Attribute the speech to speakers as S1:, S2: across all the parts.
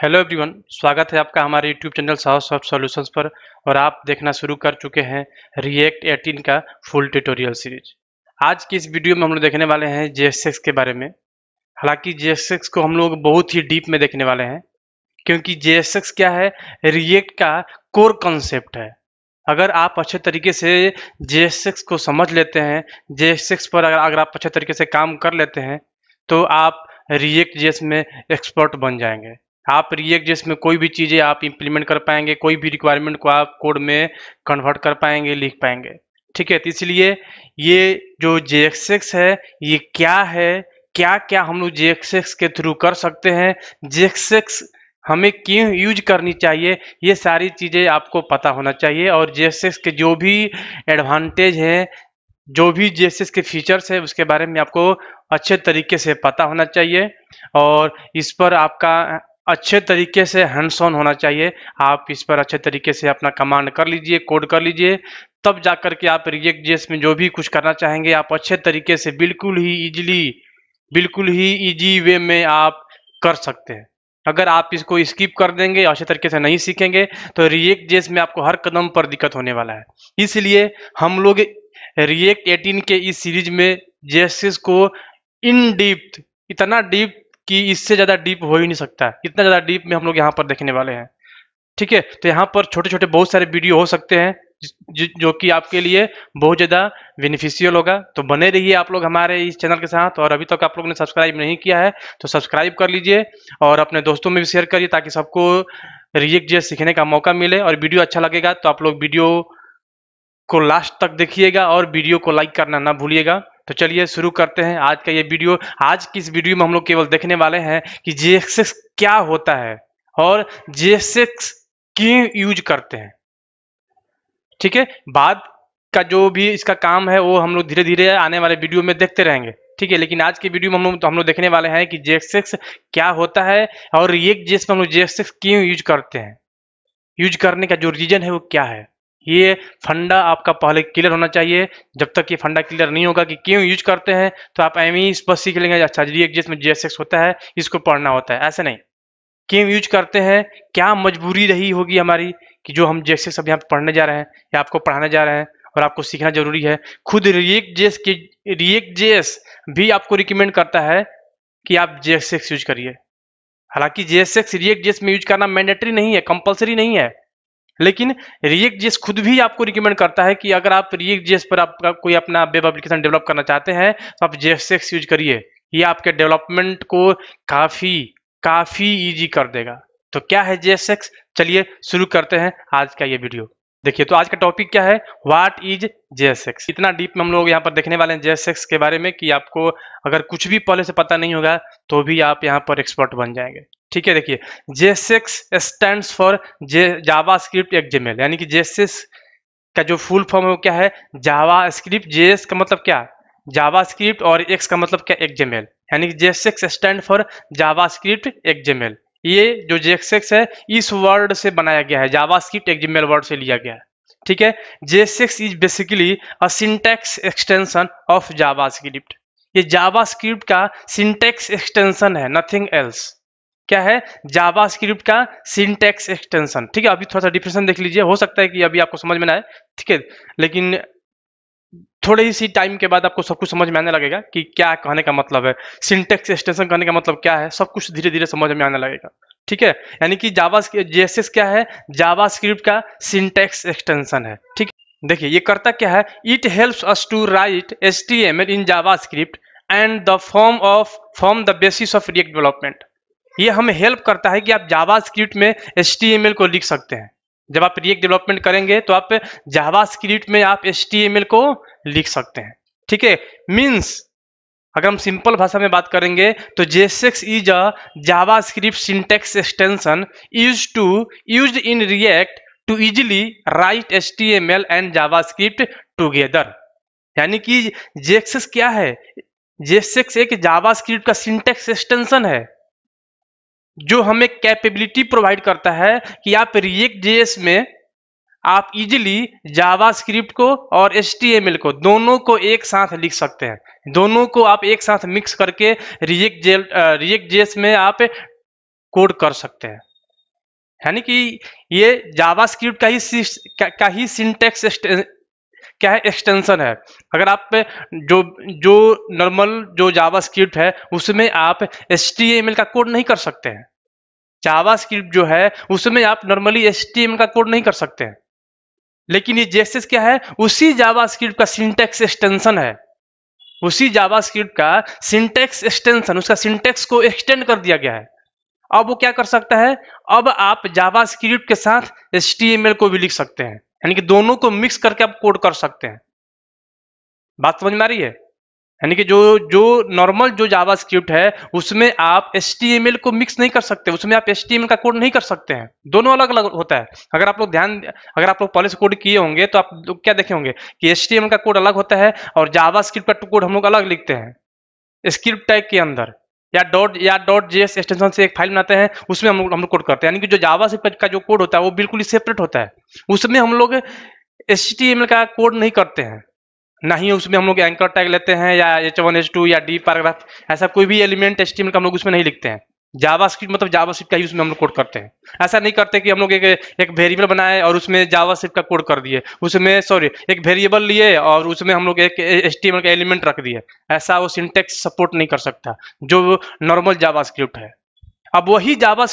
S1: Hello everyone स्वागत है आपका हमारे YouTube channel Sahas of solutions पर और आप देखना शुरू कर चुके हैं रिएक्ट 18 का फुल ट्यूटोरियल सीरीज आज की इस वीडियो में हम लोग देखने वाले हैं जे के बारे में हालांकि जे को हम लोग बहुत ही डीप में देखने वाले हैं क्योंकि जे क्या है रिएक्ट का कोर कॉन्सेप्ट है अगर आप अच्छे तरीके से जे को समझ लेते हैं जे पर अगर, अगर आप अच्छे तरीके से काम कर लेते हैं तो आप रिएक्ट जे में एक्सपर्ट बन जाएंगे आप रिएक्ट जिसमें कोई भी चीज़ें आप इम्प्लीमेंट कर पाएंगे कोई भी रिक्वायरमेंट को आप कोड में कन्वर्ट कर पाएंगे लिख पाएंगे ठीक है तो इसलिए ये जो जे है ये क्या है क्या क्या हम लोग जे के थ्रू कर सकते हैं जे हमें क्यों यूज करनी चाहिए ये सारी चीज़ें आपको पता होना चाहिए और जे के जो भी एडवांटेज हैं जो भी जे के फीचर्स है उसके बारे में आपको अच्छे तरीके से पता होना चाहिए और इस पर आपका अच्छे तरीके से हैंड्स ऑन होना चाहिए आप इस पर अच्छे तरीके से अपना कमांड कर लीजिए कोड कर लीजिए तब जा कर के आप रिएक्ट जेस में जो भी कुछ करना चाहेंगे आप अच्छे तरीके से बिल्कुल ही इजीली बिल्कुल ही इजी वे में आप कर सकते हैं अगर आप इसको स्किप कर देंगे अच्छे तरीके से नहीं सीखेंगे तो रिएक्ट जेस में आपको हर कदम पर दिक्कत होने वाला है इसलिए हम लोग रिएक्ट एटीन के इस सीरीज में जेसिस को इन डीप इतना डीप कि इससे ज़्यादा डीप हो ही नहीं सकता इतना ज़्यादा डीप में हम लोग यहाँ पर देखने वाले हैं ठीक है तो यहाँ पर छोटे छोटे बहुत सारे वीडियो हो सकते हैं जो, कि आपके लिए बहुत ज़्यादा बेनिफिशियल होगा तो बने रहिए आप लोग हमारे इस चैनल के साथ और अभी तक आप लोग ने सब्सक्राइब नहीं किया है तो सब्सक्राइब कर लीजिए और अपने दोस्तों में भी शेयर करिए ताकि सबको रिएक्ट जो सीखने का मौका मिले और वीडियो अच्छा लगेगा तो आप लोग वीडियो को लास्ट तक देखिएगा और वीडियो को लाइक करना ना भूलिएगा तो चलिए शुरू करते हैं आज का ये वीडियो आज की इस वीडियो में हम लोग केवल देखने वाले हैं कि जी क्या होता है और जी क्यों यूज करते हैं ठीक है बाद का जो भी इसका काम है वो हम लोग धीरे धीरे आने वाले वीडियो में देखते रहेंगे ठीक है लेकिन आज के वीडियो में हम लोग तो हम लोग देखने वाले हैं कि जी क्या होता है और ये जी में हम लोग जेएक्स क्यों यूज करते हैं यूज करने का जो रीजन है वो क्या है ये फंडा आपका पहले क्लियर होना चाहिए जब तक ये फंडा क्लियर नहीं होगा कि क्यों यूज करते हैं तो आप एम ई e बस सीख लेंगे अच्छा जी एक में जी होता है इसको पढ़ना होता है ऐसे नहीं क्यों यूज करते हैं क्या मजबूरी रही होगी हमारी कि जो हम जी अब यहाँ पढ़ने जा रहे हैं या आपको पढ़ाने जा रहे हैं और आपको सीखना जरूरी है खुद रिएक्ट जेस के रिएक्ट जेस भी आपको रिकमेंड करता है कि आप जेएसएक्स यूज करिए हालांकि जेएसएक्स रिएक्ट जेस में यूज करना मैंडेटरी नहीं है कंपलसरी नहीं है लेकिन रिएक्ट जेस खुद भी आपको रिकमेंड करता है कि अगर आप रिएक्ट जेस पर आपका कोई अपना वेब एप्लीकेशन डेवलप करना चाहते हैं तो आप जेएसएक्स यूज करिए ये आपके डेवलपमेंट को काफी काफी इजी कर देगा तो क्या है जेएसएक्स चलिए शुरू करते हैं आज का ये वीडियो देखिए तो आज का टॉपिक क्या है व्हाट इज जेएसएक्स इतना डीप में हम लोग यहाँ पर देखने वाले हैं जेएसएक्स के बारे में कि आपको अगर कुछ भी पहले से पता नहीं होगा तो भी आप यहाँ पर एक्सपर्ट बन जाएंगे ठीक है देखिए JSX stand for J JavaScript XML यानी कि जे सिक्स का जो फुल फॉर्म है वो क्या है जावा स्क्रिप्ट जे का मतलब क्या जावा स्क्रिप्ट और एक्स का मतलब क्या एक्जेमेल यानी कि JSX stand for JavaScript XML ये जो जे सिक्स है इस वर्ड से बनाया गया है जावा स्क्रिप्ट एक्जेमेल वर्ड से लिया गया है ठीक है JSX is basically a syntax extension of JavaScript ये जावा स्क्रिप्ट का सिंटेक्स एक्सटेंशन है नथिंग एल्स क्या है जावा स्क्रिप्ट का सिंटेक्स एक्सटेंशन ठीक है अभी थोड़ा सा डिफिनेशन देख लीजिए हो सकता है कि अभी आपको समझ में ना आए ठीक है लेकिन थोड़े ही सी टाइम के बाद आपको सब कुछ समझ में आने लगेगा कि क्या कहने का मतलब है सिंटेक्स एक्सटेंशन कहने का मतलब क्या है सब कुछ धीरे धीरे समझ में आने लगेगा ठीक है यानी कि जावा जेएसएस क्या है जावा स्क्रिप्ट का सिंटेक्स एक्सटेंशन है ठीक देखिए ये करता क्या है it helps us to write H in JavaScript and the form of form the basis of React development ये हमें हेल्प करता है कि आप जावा स्क्रिप्ट में एस को लिख सकते हैं जब आप रिएक्ट डेवलपमेंट करेंगे तो आप जावा स्क्रिप्ट में आप एस को लिख सकते हैं ठीक है मीन्स अगर हम सिंपल भाषा में बात करेंगे तो JSX is a JavaScript syntax extension use to use in React to easily write S T M L and JavaScript together यानी कि जेसेक्स क्या है जेसेक्स एक जावा स्क्रिप्ट का सिंटेक्स एक्सटेंशन है जो हमें कैपेबिलिटी प्रोवाइड करता है कि आप रिएक्ट जेएस में आप इजिली जावास्क्रिप्ट को और एस को दोनों को एक साथ लिख सकते हैं दोनों को आप एक साथ मिक्स करके रिएक्ट जे रिएक्ट जेस में आप कोड कर सकते हैं यानी कि ये जावास्क्रिप्ट का ही का, का ही सिंटेक्स क्या है एक्सटेंशन है अगर आप जो जो नॉर्मल जो जावा स्क्रिप्ट है उसमें आप एस का कोड नहीं कर सकते हैं जावा स्क्रिप्ट जो है उसमें आप नॉर्मली एस का कोड नहीं कर सकते हैं लेकिन ये जेसेस क्या है उसी जावा स्क्रिप्ट का सिंटेक्स एक्सटेंशन है उसी जावा स्क्रिप्ट का सिंटेक्स एक्सटेंशन उसका सिंटेक्स को एक्सटेंड कर दिया गया है अब वो क्या कर सकता है अब आप जावा स्क्रिप्ट के साथ एस को भी लिख सकते हैं यानी कि दोनों को मिक्स करके आप कोड कर सकते हैं बात समझ में आ रही है यानी कि जो जो नॉर्मल जो जावा स्क्रिप्ट है उसमें आप एस को मिक्स नहीं कर सकते उसमें आप एस का कोड नहीं कर सकते हैं दोनों अलग अलग होता है अगर आप लोग ध्यान अगर आप लोग पहले से कोड किए होंगे तो आप लोग क्या देखे होंगे कि एस का कोड अलग होता है और जावा स्क्रिप्ट का कोड हम लोग अलग लिखते हैं स्क्रिप्ट टाइप के अंदर या डॉट या डॉट एस एक्सटेंशन से एक फाइल बनाते हैं उसमें हम हम लोग कोड करते हैं यानी कि जो जावा से का जो कोड होता है वो बिल्कुल ही सेपरेट होता है उसमें हम लोग एस का कोड नहीं करते हैं ना ही उसमें हम लोग एंकर टैग लेते हैं या एच वन एच टू या डी पैराग्राफ ऐसा कोई भी एलिमेंट एस का हम लोग उसमें नहीं लिखते हैं जावास्क्रिप्ट मतलब जावास्क्रिप्ट का यूज में हम लोग कोड करते हैं ऐसा नहीं करते कि हम लोग एक एक वेरिएबल बनाए और उसमें जावास्क्रिप्ट का कोड कर दिए उसमें सॉरी एक वेरिएबल लिए और उसमें हम लोग एक एस का एलिमेंट रख दिए ऐसा वो सिंटेक्स सपोर्ट नहीं कर सकता जो नॉर्मल जावा है अब वही जावा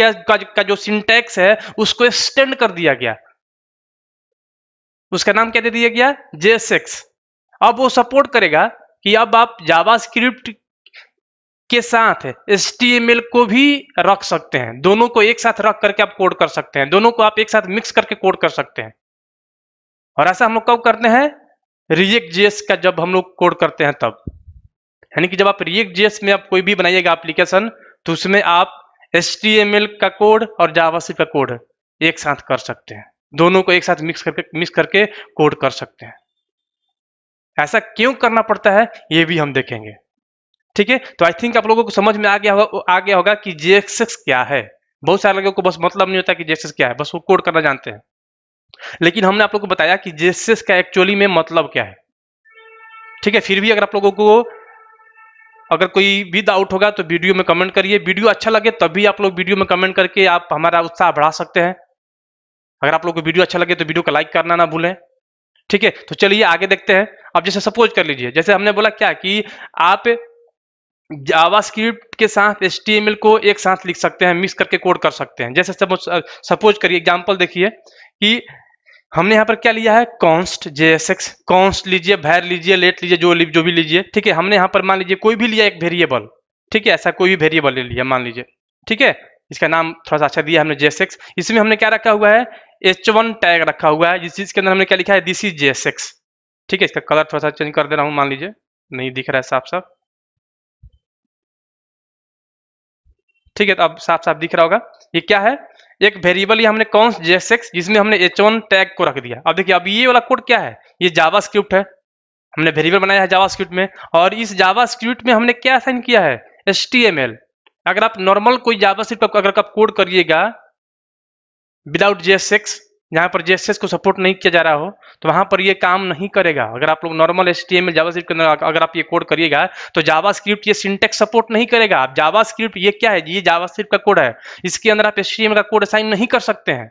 S1: का, का जो सिंटेक्स है उसको एक्सटेंड कर दिया गया उसका नाम क्या दे दिया गया जे अब वो सपोर्ट करेगा कि अब आप जावा के साथ एस को भी रख सकते हैं दोनों को एक साथ रख करके आप कोड कर सकते हैं दोनों को आप एक साथ मिक्स करके कोड कर सकते हैं और ऐसा हम लोग कब करते हैं रिएक्ट जेएस का जब हम लोग कोड करते हैं तब यानी कि जब आप रिएक्ट जेएस में आप कोई भी बनाइएगा एप्लीकेशन तो उसमें आप एस का कोड और जावासी का कोड एक साथ कर सकते हैं दोनों को एक साथ मिक्स करके मिक्स करके कोड कर सकते हैं ऐसा क्यों करना पड़ता है ये भी हम देखेंगे ठीक है तो आई थिंक आप लोगों को समझ में आ गया होगा आ गया होगा कि जेएक्सएक्स क्या है बहुत सारे लोगों को बस मतलब नहीं होता कि जेएक्सएस क्या है बस वो कोड करना जानते हैं लेकिन हमने आप लोगों को बताया कि जेएक्सएस का एक्चुअली में मतलब क्या है ठीक है फिर भी अगर आप लोगों को अगर कोई भी डाउट होगा तो वीडियो में कमेंट करिए वीडियो अच्छा लगे तभी आप लोग वीडियो में कमेंट करके आप हमारा उत्साह बढ़ा सकते हैं अगर आप लोग को वीडियो अच्छा लगे तो वीडियो को लाइक करना ना भूलें ठीक है तो चलिए आगे देखते हैं अब जैसे सपोज कर लीजिए जैसे हमने बोला क्या कि आप जावास्क्रिप्ट के साथ एच को एक साथ लिख सकते हैं मिक्स करके कोड कर सकते हैं जैसे सपोज करिए एग्जाम्पल देखिए कि हमने यहाँ पर क्या लिया है const J S X const लीजिए भैर लीजिए लेट लीजिए जो जो भी लीजिए ठीक है हमने यहाँ पर मान लीजिए कोई भी लिया एक वेरिएबल ठीक है ऐसा कोई भी वेरिएबल ले लिया मान लीजिए ठीक है इसका नाम थोड़ा सा अच्छा दिया हमने जे एक्स इसमें हमने क्या रखा हुआ है एच वन टैग रखा हुआ है जिस चीज के अंदर हमने
S2: क्या लिखा है दिस इज जे ठीक है इसका कलर थोड़ा सा चेंज कर दे रहा हूँ मान लीजिए नहीं दिख रहा है साफ साफ ठीक है तो अब साफ साफ दिख रहा होगा ये क्या है एक वेरिएबल ये हमने कौन जेसेक्स जिसमें हमने एच टैग को रख दिया अब देखिए अब
S1: ये वाला कोड क्या है ये जावा है हमने वेरिएबल बनाया है जावा में और इस जावा में हमने क्या साइन किया है एस अगर आप नॉर्मल कोई जावा अगर आप कोड करिएगा विदाउट जेसेक्स यहाँ पर जे को सपोर्ट नहीं किया जा रहा हो तो वहां पर ये काम नहीं करेगा अगर आप लोग normal S T M L Java के अंदर अगर आप ये कोड करिएगा तो स्क्रिप्ट ये सिंटेक्स सपोर्ट नहीं करेगा आप स्क्रिप्ट ये क्या है ये जावास्क्रिप्ट का कोड है इसके अंदर आप एस का कोड साइन नहीं कर सकते हैं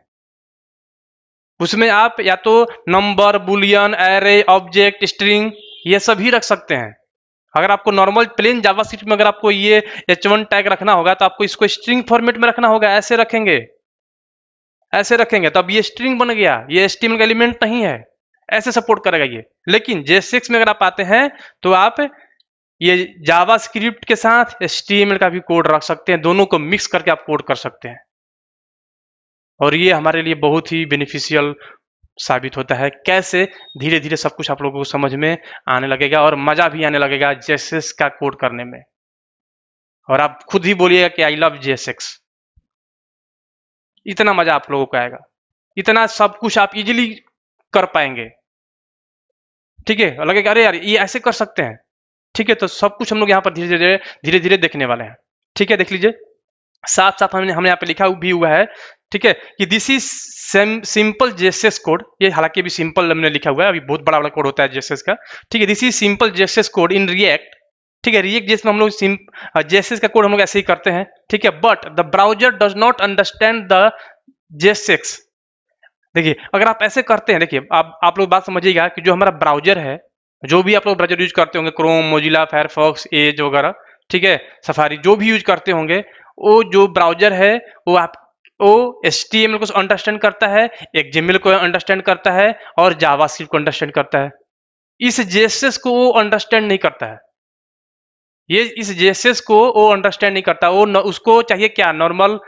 S1: उसमें आप या तो number boolean array object string ये सब ही रख सकते हैं अगर आपको नॉर्मल प्लेन जावा में अगर आपको ये एच वन टैग रखना होगा तो आपको इसको स्ट्रिंग फॉर्मेट में रखना होगा ऐसे रखेंगे ऐसे रखेंगे तो अब ये स्ट्रिंग बन गया ये स्टीम का एलिमेंट नहीं है ऐसे सपोर्ट करेगा ये लेकिन जे सिक्स में अगर आप आते हैं तो आप ये जावा स्क्रिप्ट के साथ एच का भी कोड रख सकते हैं दोनों को मिक्स करके आप कोड कर सकते हैं और ये हमारे लिए बहुत ही बेनिफिशियल साबित होता है कैसे धीरे धीरे सब कुछ आप लोगों को समझ में आने लगेगा और मजा भी आने लगेगा जेसेस
S2: का कोड करने में और आप खुद ही बोलिएगा कि आई लव जेसेक्स इतना मजा आप लोगों को आएगा इतना सब कुछ आप इजिली कर पाएंगे ठीक है लगे अरे यार ये ऐसे कर सकते हैं ठीक है तो सब
S1: कुछ हम लोग यहाँ पर धीरे धीरे धीरे धीरे देखने वाले हैं ठीक है देख लीजिए साफ साफ हमने हमें यहाँ पे लिखा भी हुआ है ठीक है कि दिस इज सिंपल जेसेस कोड ये हालांकि अभी सिंपल हमने लिखा हुआ है अभी बहुत बड़ा बड़ा कोड होता है जेसेस का ठीक है दिस इज सिंपल जेसेस कोड इन रिएक्ट ठीक है रिएक्ट जेएस में हम लोग जेसेस हाँ, का कोड हम लोग ऐसे ही करते हैं ठीक है but the browser does not understand the JSX देखिए अगर आप ऐसे करते हैं देखिए आप आप लोग बात समझिएगा कि जो हमारा ब्राउजर है जो भी आप लोग ब्राउजर यूज करते होंगे क्रोम मोजिला फायरफॉक्स एज वगैरह ठीक है सफारी जो भी यूज करते होंगे वो जो ब्राउजर है वो आप वो एस टी एम को अंडरस्टैंड करता है एक जीमेल को अंडरस्टैंड करता है और जावा को अंडरस्टैंड करता है इस जेसेस को वो अंडरस्टैंड नहीं करता है ये इस जेसेस को वो अंडरस्टैंड नहीं करता वो न, उसको चाहिए क्या normal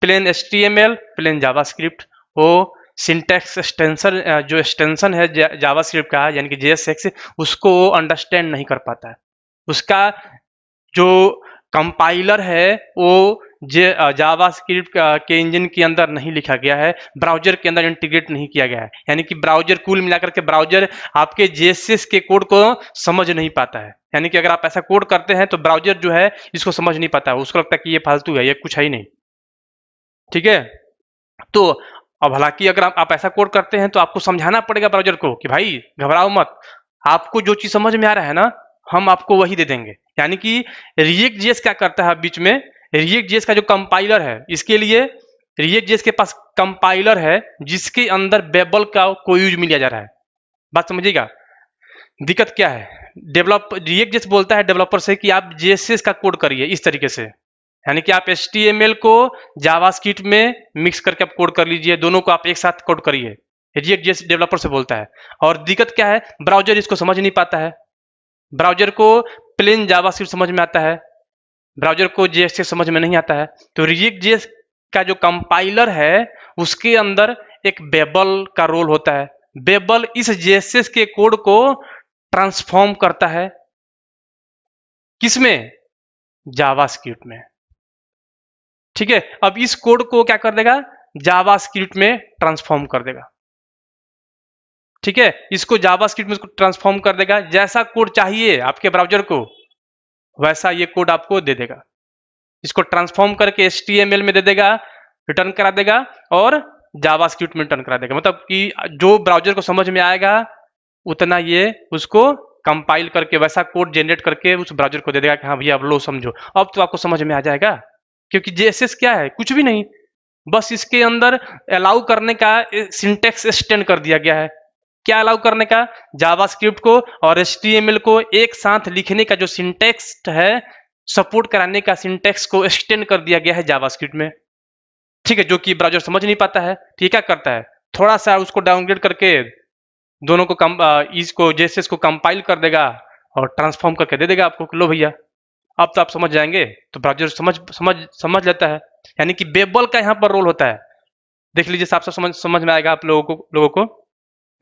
S1: plain H T M L plain JavaScript वो सिंटेक्स एक्सटेंशन जो एक्सटेंशन है जावा स्क्रिप्ट का यानी कि जेएसएक्स एक्स उसको वो अंडरस्टैंड नहीं कर पाता है उसका जो कंपाइलर है वो जे जावा स्क्रिप्ट के इंजन के अंदर नहीं लिखा गया है ब्राउजर के अंदर इंटीग्रेट नहीं किया गया है यानी कि ब्राउजर कुल मिलाकर के ब्राउजर आपके जेसेस के कोड को समझ नहीं पाता है यानी कि अगर आप ऐसा कोड करते हैं तो ब्राउजर जो है इसको समझ नहीं पाता उसको लगता है कि ये फालतू है ये कुछ है ही नहीं ठीक है तो अब हालांकि अगर आप, ऐसा कोड करते हैं तो आपको समझाना पड़ेगा ब्राउजर को कि भाई घबराओ मत आपको जो चीज समझ में आ रहा है ना हम आपको वही दे देंगे यानी कि रिएक्ट जेस क्या करता है बीच में रिएक्ट जेस का जो कंपाइलर है इसके लिए रिएक्ट जेस के पास कंपाइलर है जिसके अंदर बेबल का कोई यूज मिल जा रहा है बात समझिएगा दिक्कत क्या है डेवलप रिएक्ट जैसे बोलता है डेवलपर से कि आप जेएसएस का कोड करिए इस तरीके से यानी कि आप एस को जावास्क्रिप्ट में मिक्स करके आप कोड कर लीजिए दोनों को आप एक साथ कोड करिए रिएक्ट जेस डेवलपर से बोलता है और दिक्कत क्या है ब्राउजर इसको समझ नहीं पाता है ब्राउजर को प्लेन जावास्क्रिप्ट समझ में आता है ब्राउजर को जेएस समझ में नहीं आता है तो रिएक्ट जेस का जो कंपाइलर है उसके अंदर एक बेबल का रोल होता है बेबल
S2: इस जेएसएस के कोड को ट्रांसफॉर्म करता है किसमें जावास्क्रिप्ट में ठीक है अब इस कोड को क्या कर देगा जावास्क्रिप्ट में ट्रांसफॉर्म कर देगा
S1: ठीक है इसको जावास्क्रिप्ट में ट्रांसफॉर्म कर देगा जैसा कोड चाहिए आपके ब्राउजर को वैसा ये कोड आपको दे देगा इसको ट्रांसफॉर्म करके एल में दे देगा रिटर्न करा देगा और जावास्क्रिप्ट में रिटर्न करा देगा मतलब कि जो ब्राउजर को समझ में आएगा उतना ये उसको कंपाइल करके वैसा कोड जेनरेट करके उस ब्राउजर को दे देगा कि हाँ भैया अब लो समझो अब तो आपको समझ में आ जाएगा क्योंकि जेएसएस क्या है कुछ भी नहीं बस इसके अंदर अलाउ करने का सिंटेक्स एक्सटेंड कर दिया गया है क्या अलाउ करने का जावास्क्रिप्ट को और एच को एक साथ लिखने का जो सिंटेक्स है सपोर्ट कराने का सिंटेक्स को एक्सटेंड कर दिया गया है जावास्क्रिप्ट में ठीक है जो कि ब्राउजर समझ नहीं पाता है ठीक क्या करता है थोड़ा सा उसको डाउनग्रेड करके दोनों को कम इसको को जेसेस को कंपाइल कर देगा और ट्रांसफॉर्म करके दे देगा आपको लो भैया अब तो आप समझ जाएंगे तो ब्राउजर समझ समझ समझ लेता है यानी कि बेबल का यहाँ पर रोल होता है देख लीजिए साफ साफ समझ समझ में आएगा आप लोगों को लोगों को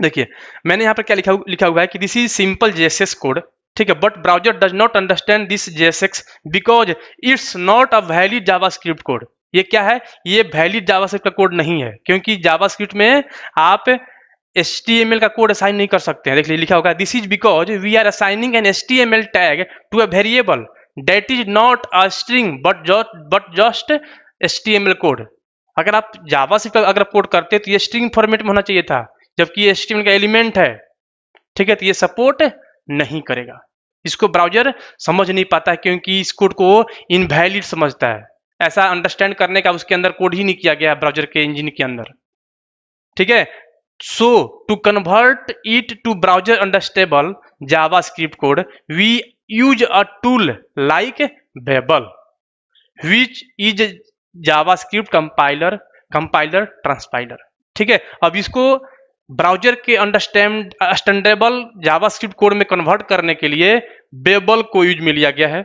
S1: देखिए मैंने यहाँ पर क्या लिखा लिखा हुआ है कि दिस इज सिंपल जेसेस कोड ठीक है but browser does not understand this JSX because it's not a valid script code ये क्या है ये वैलिड जावास्क्रिप्ट का कोड नहीं है क्योंकि स्क्रिप्ट में आप एस का कोड असाइन नहीं कर सकते हैं देख लिखा होगा this is because we are assigning an S tag to a variable that is not a string but but just S code अगर आप जावा से अगर कोड करते तो ये स्ट्रिंग फॉर्मेट में होना चाहिए था जबकि ये स्ट्रिंग का एलिमेंट है ठीक है तो ये सपोर्ट नहीं करेगा इसको ब्राउजर समझ नहीं पाता क्योंकि इस कोड को इनवैलिड समझता है ऐसा अंडरस्टैंड करने का उसके अंदर कोड ही नहीं किया गया ब्राउजर के इंजिन के अंदर ठीक है So to convert it to browser understandable JavaScript code, we use a tool like Babel, which is JavaScript compiler, compiler, transpiler. ठीक है अब इसको ब्राउजर के अंडरस्टैंड अंडरस्टैंडेबल जावास्क्रिप्ट कोड में कन्वर्ट करने के लिए बेबल को यूज में लिया गया है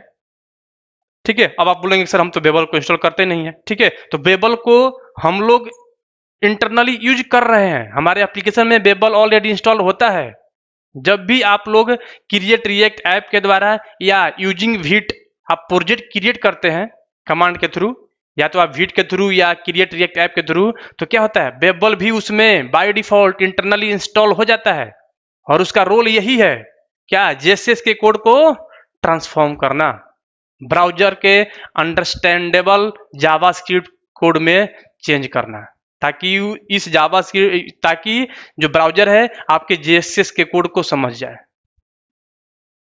S1: ठीक है अब आप बोलेंगे सर हम तो बेबल को इंस्टॉल करते नहीं है ठीक है तो बेबल को हम लोग इंटरनली यूज कर रहे हैं हमारे एप्लीकेशन में बेबल ऑलरेडी इंस्टॉल होता है जब भी आप लोग क्रिएट रिएक्ट ऐप के द्वारा या यूजिंग वीट आप प्रोजेक्ट क्रिएट करते हैं कमांड के थ्रू या तो आप वीट के थ्रू या क्रिएट रिएक्ट ऐप के थ्रू तो क्या होता है बेबल भी उसमें बाय डिफॉल्ट इंटरनली इंस्टॉल हो जाता है और उसका रोल यही है क्या जेसेस के कोड को ट्रांसफॉर्म करना ब्राउजर के अंडरस्टैंडेबल जावास्क्रिप्ट कोड में चेंज करना ताकि इस जावा ताकि जो ब्राउजर है आपके जेएसएस के कोड को समझ जाए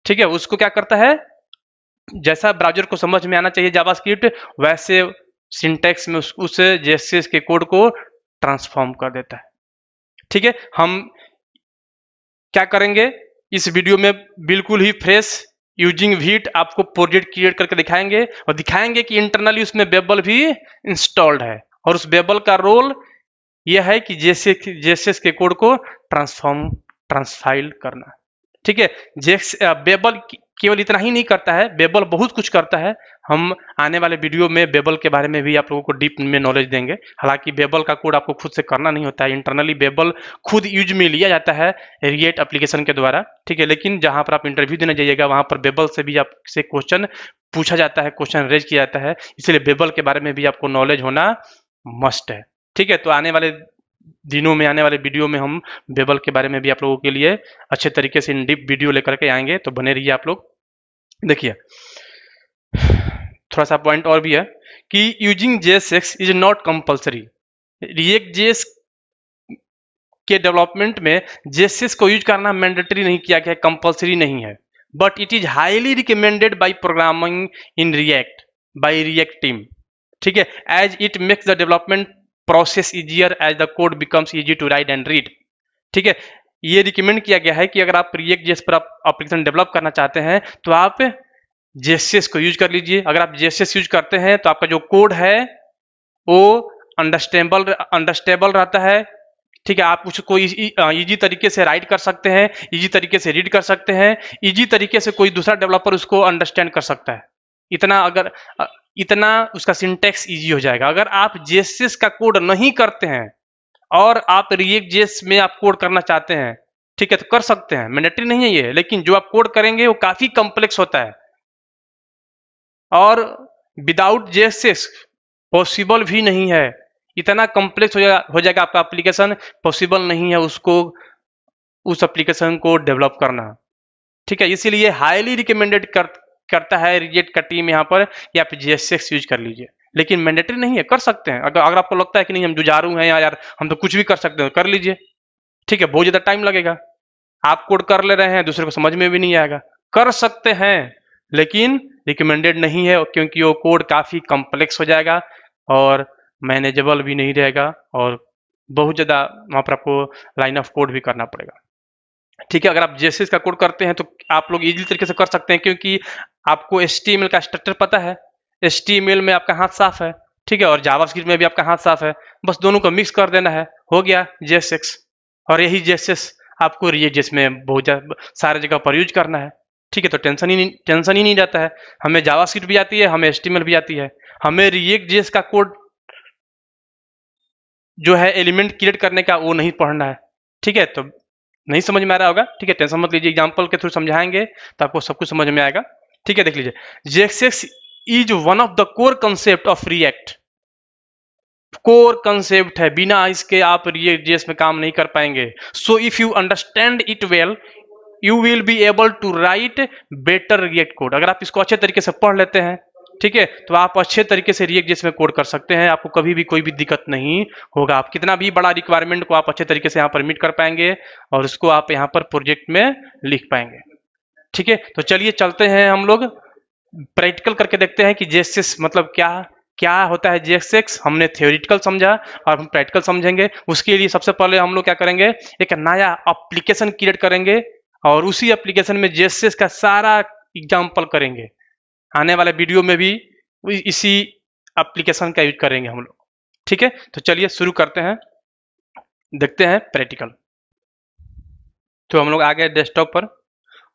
S1: ठीक है उसको क्या करता है जैसा ब्राउजर को समझ में आना चाहिए जावा वैसे सिंटेक्स में उस, उस जेएसएस के कोड को ट्रांसफॉर्म कर देता है ठीक है हम क्या करेंगे इस वीडियो में बिल्कुल ही फ्रेश यूजिंग वीट आपको प्रोजेक्ट क्रिएट करके दिखाएंगे और दिखाएंगे कि इंटरनली उसमें बेबल भी इंस्टॉल्ड है और उस बेबल का रोल यह है कि जेसे जेसेस के कोड को ट्रांसफॉर्म ट्रांसफाइल करना ठीक है जेस बेबल केवल इतना ही नहीं करता है बेबल बहुत कुछ करता है हम आने वाले वीडियो में बेबल के बारे में भी आप लोगों को डीप में नॉलेज देंगे हालांकि बेबल का कोड आपको खुद से करना नहीं होता है इंटरनली बेबल खुद यूज में लिया जाता है रिएट एप्लीकेशन के द्वारा ठीक है लेकिन जहां पर आप इंटरव्यू देने जाइएगा वहां पर बेबल से भी आपसे क्वेश्चन पूछा जाता है क्वेश्चन रेज किया जाता है इसलिए बेबल के बारे में भी आपको नॉलेज होना मस्ट है ठीक है तो आने वाले दिनों में आने वाले वीडियो में हम बेबल के बारे में भी आप लोगों के लिए अच्छे तरीके से इन वीडियो लेकर के आएंगे तो बने रहिए आप लोग देखिए थोड़ा सा पॉइंट और भी है कि using JSX is not compulsory React J के डेवलपमेंट में जे को यूज करना मैंडेटरी नहीं किया गया कंपल्सरी नहीं है but it is highly recommended by programming in React by React team ठीक है as it makes the development process easier as the code becomes easy to write and read ठीक है ये रिकमेंड किया गया है कि अगर आप रिएक्ट जेस पर आप एप्लीकेशन डेवलप करना चाहते हैं तो आप जेएसएस को यूज कर लीजिए अगर आप जेएसएस यूज करते हैं तो आपका जो कोड है वो अंडरस्टेबल अंडरस्टेबल रहता है ठीक है आप उसको इजी तरीके से राइट कर सकते हैं इजी तरीके से रीड कर सकते हैं इजी तरीके से कोई दूसरा डेवलपर उसको अंडरस्टैंड कर सकता है इतना अगर इतना उसका सिंटेक्स इजी हो जाएगा अगर आप जेसिस का कोड नहीं करते हैं और आप रिएक्ट जेस में आप कोड करना चाहते हैं ठीक है तो कर सकते हैं मैंडेटरी नहीं है ये लेकिन जो आप कोड करेंगे वो काफी कॉम्प्लेक्स होता है और विदाउट जेसिस पॉसिबल भी नहीं है इतना कॉम्प्लेक्स हो जाएगा हो जाएगा आपका एप्लीकेशन पॉसिबल नहीं है उसको उस एप्लीकेशन को डेवलप करना ठीक है इसीलिए हाईली रिकमेंडेड कर, करता है रिजेक्ट का टीम यहाँ पर या फिर जीएसएक्स यूज कर लीजिए लेकिन मैंडेटरी नहीं है कर सकते हैं अगर अगर आपको लगता है कि नहीं हम जुझारू हैं या यार हम तो कुछ भी कर सकते हैं तो कर लीजिए ठीक है बहुत ज्यादा टाइम लगेगा आप कोड कर ले रहे हैं दूसरे को समझ में भी नहीं आएगा कर सकते हैं लेकिन रिकमेंडेड नहीं है क्योंकि वो कोड काफी कॉम्प्लेक्स हो जाएगा और मैनेजेबल भी नहीं रहेगा और बहुत ज़्यादा वहाँ पर आपको लाइन ऑफ कोड भी करना पड़ेगा ठीक है अगर आप जेसिस का कोड करते हैं तो आप लोग इजीली तरीके से कर सकते हैं क्योंकि आपको एस का स्ट्रक्चर पता है एस में आपका हाथ साफ है ठीक है और जावास्क्रिप्ट में भी आपका हाथ साफ है बस दोनों को मिक्स कर देना है हो गया जेस और यही जेसेस आपको रिएजेस में बहुत सारे जगह पर यूज करना है ठीक है तो टेंशन ही नहीं टेंशन ही नहीं जाता है हमें जावास्क्रिप्ट भी आती है हमें एस भी आती है हमें रिएक्ट जेस का कोड जो है एलिमेंट क्रिएट करने का वो नहीं पढ़ना है ठीक है तो नहीं समझ में आ रहा होगा ठीक है टेंशन मत लीजिए एग्जाम्पल के थ्रू समझाएंगे तो आपको सब कुछ समझ में आएगा ठीक है देख लीजिए JSX is one of the core concept of React core concept है बिना इसके आप रिएक्ट जेस में काम नहीं कर पाएंगे so if you understand it well you will be able to write better React code अगर आप इसको अच्छे तरीके से पढ़ लेते हैं ठीक है तो आप अच्छे तरीके से रिएक्ट जिसमें कोड कर सकते हैं आपको कभी भी कोई भी दिक्कत नहीं होगा आप कितना भी बड़ा रिक्वायरमेंट को आप अच्छे तरीके से यहाँ पर मीट कर पाएंगे और उसको आप यहाँ पर प्रोजेक्ट में लिख पाएंगे ठीक है तो चलिए चलते हैं हम लोग प्रैक्टिकल करके देखते हैं कि जेसिस मतलब क्या क्या होता है जेसिक्स हमने थियोरिटिकल समझा और हम प्रैक्टिकल समझेंगे उसके लिए सबसे पहले हम लोग क्या करेंगे एक नया अप्लीकेशन क्रिएट करेंगे और उसी एप्लीकेशन में जेसिस का सारा एग्जाम्पल करेंगे आने वाले वीडियो में भी इसी एप्लीकेशन का यूज करेंगे हम लोग ठीक है तो चलिए शुरू करते हैं देखते हैं प्रैक्टिकल तो हम लोग आ गए डेस्कटॉप पर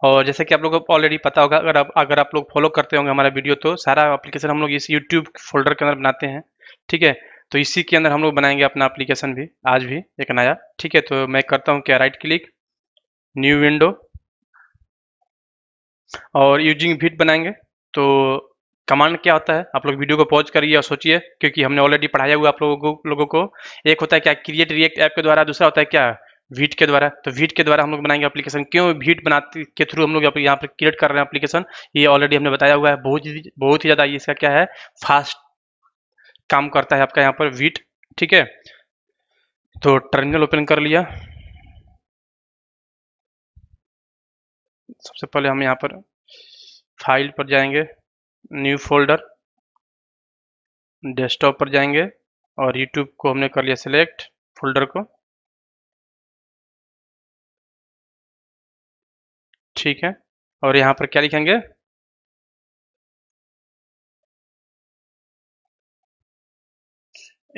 S1: और जैसे कि आप लोगों को ऑलरेडी पता होगा अगर आप अगर आप लोग फॉलो करते होंगे हमारा वीडियो तो सारा एप्लीकेशन हम लोग इस यूट्यूब फोल्डर के अंदर बनाते हैं ठीक है तो इसी के अंदर हम लोग बनाएंगे अपना एप्लीकेशन भी आज भी एक नया ठीक है तो मैं करता हूँ क्या राइट क्लिक न्यू विंडो और यूजिंग भीट बनाएंगे तो कमांड क्या होता है आप लोग वीडियो को पॉज करिए और सोचिए क्योंकि हमने ऑलरेडी पढ़ाया हुआ आप लोगों को लोगों को एक होता है क्या क्रिएट रिएक्ट ऐप के द्वारा दूसरा होता है क्या वीट के द्वारा तो वीट के द्वारा हम लोग बनाएंगे एप्लीकेशन क्यों वीट बनाते के थ्रू हम लोग यहाँ पर क्रिएट कर रहे हैं एप्लीकेशन ये ऑलरेडी हमने बताया हुआ है बहुत ही बहुत ही ज़्यादा इसका क्या है फास्ट काम करता है आपका यहाँ पर वीट
S2: ठीक है तो टर्मिनल ओपन कर लिया सबसे पहले हम यहाँ पर फाइल पर जाएंगे न्यू फोल्डर डेस्कटॉप पर जाएंगे और यूट्यूब को हमने कर लिया सिलेक्ट फोल्डर को ठीक है और यहाँ पर क्या लिखेंगे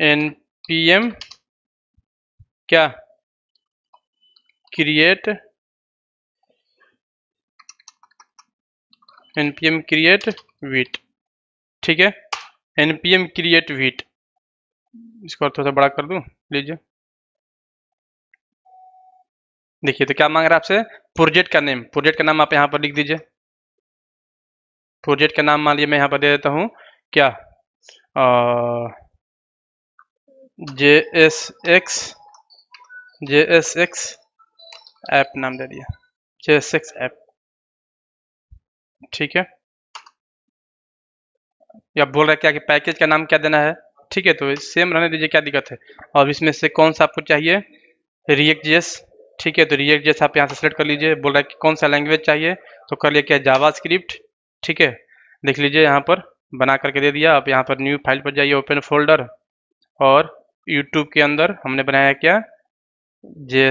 S2: एन पी एम क्या क्रिएट npm create wheat ठीक है npm create wheat इसको थोड़ा सा बड़ा कर दूं लीजिए देखिए तो क्या मांग रहा है आपसे प्रोजेक्ट का नेम प्रोजेक्ट का नाम आप यहाँ पर लिख दीजिए प्रोजेक्ट का नाम मान लीजिए मैं यहाँ पर दे देता हूँ क्या J S X J S X app नाम दे दिया जे एस एक्स ऐप ठीक है या बोल रहा है क्या कि पैकेज का नाम क्या देना है ठीक है तो सेम रहने दीजिए
S1: क्या दिक्कत है और इसमें से कौन सा आपको चाहिए रिएक्ट जेस ठीक है तो रिएक्ट जेस आप यहाँ से सेलेक्ट कर लीजिए बोल रहा है कि कौन सा लैंग्वेज चाहिए तो कर लिया क्या जावा स्क्रिप्ट ठीक है देख लीजिए यहाँ पर बना करके दे दिया आप यहाँ पर न्यू फाइल पर जाइए ओपन फोल्डर और
S2: यूट्यूब के अंदर हमने बनाया क्या जे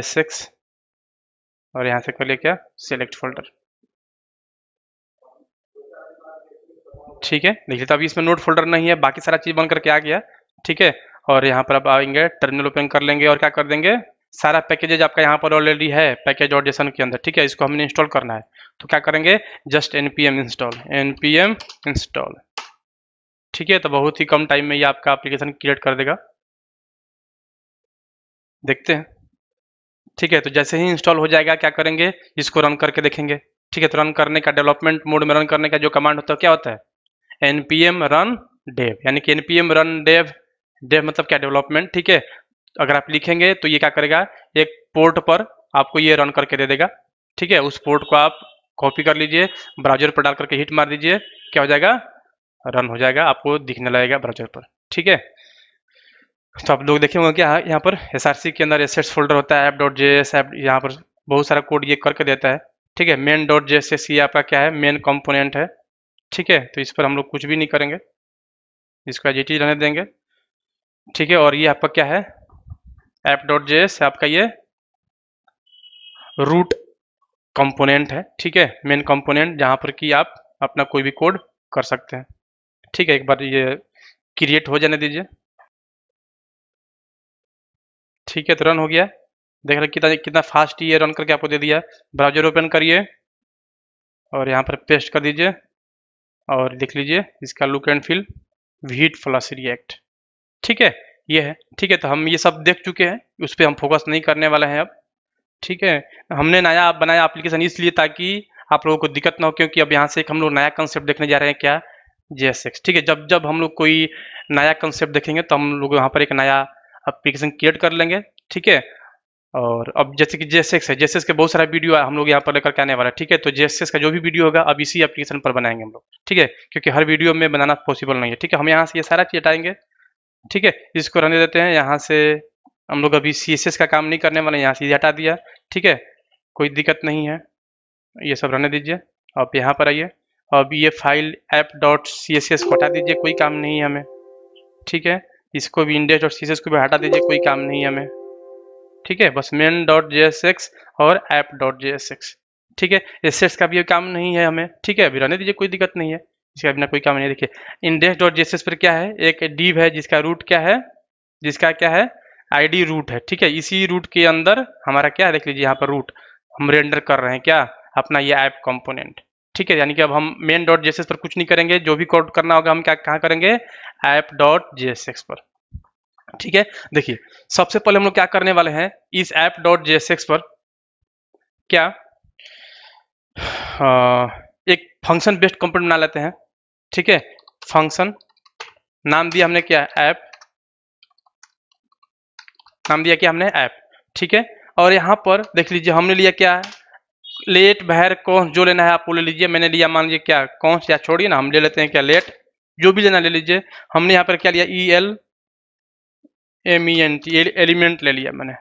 S2: और यहाँ से कर लिया क्या सेलेक्ट फोल्डर
S1: ठीक है देख लेते अभी इसमें नोट फोल्डर नहीं है बाकी सारा चीज बन करके आ गया ठीक है और यहाँ पर आप आएंगे टर्मिनल ओपन कर लेंगे और क्या कर देंगे सारा पैकेजेज आपका यहाँ पर ऑलरेडी है पैकेज और जेसन के अंदर ठीक है इसको हमने इंस्टॉल करना है तो क्या करेंगे just npm install npm
S2: install ठीक है तो बहुत ही कम टाइम में ये आपका एप्लीकेशन क्रिएट कर देगा देखते हैं ठीक है तो जैसे ही इंस्टॉल हो जाएगा
S1: क्या करेंगे इसको रन करके देखेंगे ठीक है तो रन करने का डेवलपमेंट मोड में रन करने का जो कमांड होता है क्या होता है एम रन डेव यानी कि एनपीएम रन डेव डेव मतलब क्या डेवलपमेंट ठीक है अगर आप लिखेंगे तो ये क्या करेगा एक पोर्ट पर आपको ये रन करके दे देगा ठीक है उस पोर्ट को आप कॉपी कर लीजिए ब्राउजर पर डाल करके हिट मार दीजिए क्या हो जाएगा रन हो जाएगा आपको दिखने लगेगा ब्राउजर पर ठीक है तो आप लोग देखेंगे होंगे यहाँ पर एस के अंदर एसेट्स फोल्डर होता है app dot J S app यहाँ पर बहुत सारा कोड ये करके देता है ठीक है मेन डॉट जे एस सी आपका क्या है मेन कंपोनेंट है ठीक है तो इस पर हम लोग कुछ भी नहीं करेंगे इसको एज इट इज रहने देंगे ठीक है और ये आपका क्या है ऐप डॉट जे एस आपका ये रूट कंपोनेंट है ठीक है मेन कंपोनेंट जहां पर कि आप अपना कोई भी कोड
S2: कर सकते हैं ठीक है एक बार ये क्रिएट हो जाने दीजिए ठीक है तो रन हो गया देख रहे कितना कितना फास्ट ये रन करके आपको दे दिया ब्राउजर ओपन करिए और यहाँ पर पेस्ट कर दीजिए और देख लीजिए इसका look and feel Vite plus React ठीक है ये है
S1: ठीक है तो हम ये सब देख चुके हैं उस पर हम फोकस नहीं करने वाले हैं अब ठीक है हमने नया बनाया एप्लीकेशन इसलिए ताकि आप लोगों को दिक्कत ना हो क्योंकि अब यहाँ से एक हम लोग नया कंसेप्ट देखने जा रहे हैं क्या जे ठीक है जब जब हम लोग कोई नया कंसेप्ट देखेंगे तो हम लोग यहाँ पर एक नया एप्लीकेशन क्रिएट कर लेंगे ठीक है और अब जैसे कि एक्स है जेएसएक्स के बहुत सारा वीडियो हम लोग यहाँ पर लेकर के आने वाला है ठीक है तो एस का जो भी वीडियो होगा अब इसी एप्लीकेशन पर बनाएंगे हम लोग ठीक है क्योंकि हर वीडियो में बनाना पॉसिबल नहीं है ठीक है हम यहाँ से ये सारा चीज़ हटाएंगे ठीक है इसको रहने देते हैं यहाँ से हम लोग अभी सी का काम नहीं करने वाले यहाँ से हटा दिया ठीक है कोई दिक्कत नहीं है ये सब रहने दीजिए आप यहाँ पर आइए अब ये फाइल ऐप डॉट सी को हटा दीजिए कोई काम नहीं है हमें ठीक है इसको भी इंडेक्स डॉट सी को भी हटा दीजिए कोई काम नहीं है हमें ठीक है बस main dot J S X और app dot J S X ठीक है एसेट्स का भी काम नहीं है हमें ठीक है अभी रहने दीजिए कोई दिक्कत नहीं है इसका बिना कोई काम नहीं देखिए इंडेक्स डॉट जे पर क्या है एक डीव है जिसका रूट क्या है जिसका क्या है आईडी रूट है ठीक है इसी रूट के अंदर हमारा क्या है देख लीजिए यहाँ पर रूट हम रेंडर कर रहे हैं क्या अपना ये ऐप कंपोनेंट ठीक है यानी कि अब हम मेन डॉट जेसेस पर कुछ नहीं करेंगे जो भी कोड करना होगा हम क्या कहाँ करेंगे ऐप डॉट जेसेस पर ठीक है देखिए सबसे पहले हम लोग क्या करने वाले हैं इस ऐप डॉट जेएसएक्स पर क्या आ, एक फंक्शन बेस्ड कंप्यूटर बना लेते हैं ठीक है फंक्शन नाम दिया हमने क्या ऐप नाम दिया क्या हमने ऐप ठीक है और यहाँ पर देख लीजिए हमने लिया क्या है लेट भैर कौन जो लेना है आप वो ले लीजिए मैंने लिया मान लीजिए क्या कौन या छोड़िए ना हम ले लेते हैं क्या लेट जो भी लेना ले लीजिए हमने यहाँ पर क्या लिया E L M E N T element ले लिया मैंने